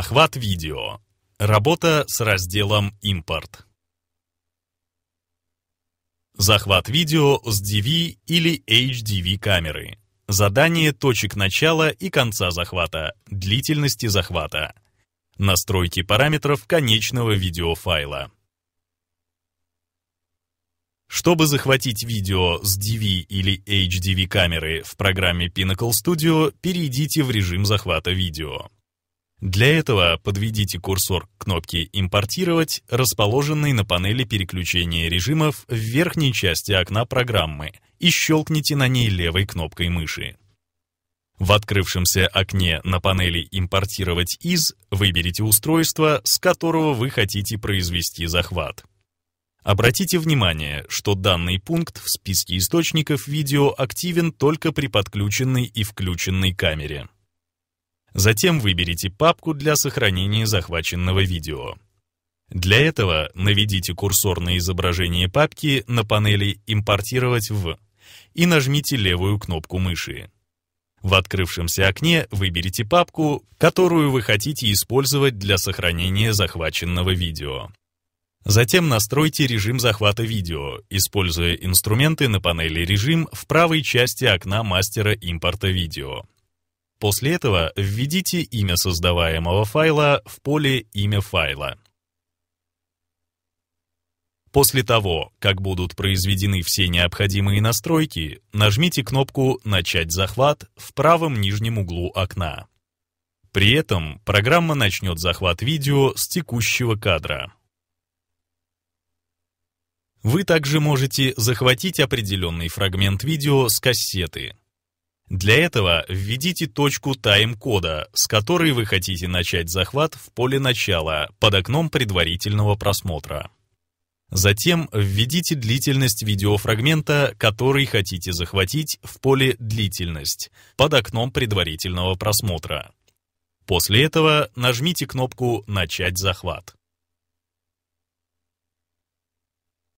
Охват видео. Работа с разделом «Импорт». Захват видео с DV или HDV камеры. Задание точек начала и конца захвата, длительности захвата. Настройки параметров конечного видеофайла. Чтобы захватить видео с DV или HDV камеры в программе Pinnacle Studio, перейдите в режим захвата видео. Для этого подведите курсор к кнопке «Импортировать», расположенной на панели переключения режимов в верхней части окна программы, и щелкните на ней левой кнопкой мыши. В открывшемся окне на панели «Импортировать из» выберите устройство, с которого вы хотите произвести захват. Обратите внимание, что данный пункт в списке источников видео активен только при подключенной и включенной камере. Затем выберите папку для сохранения захваченного видео. Для этого наведите курсор на изображение папки на панели «Импортировать в» и нажмите левую кнопку мыши. В открывшемся окне выберите папку, которую вы хотите использовать для сохранения захваченного видео. Затем настройте режим захвата видео, используя инструменты на панели «Режим» в правой части окна мастера импорта видео. После этого введите имя создаваемого файла в поле «Имя файла». После того, как будут произведены все необходимые настройки, нажмите кнопку «Начать захват» в правом нижнем углу окна. При этом программа начнет захват видео с текущего кадра. Вы также можете захватить определенный фрагмент видео с кассеты. Для этого введите точку тайм-кода, с которой вы хотите начать захват в поле начала под окном предварительного просмотра. Затем введите длительность видеофрагмента, который хотите захватить в поле «Длительность» под окном предварительного просмотра. После этого нажмите кнопку «Начать захват».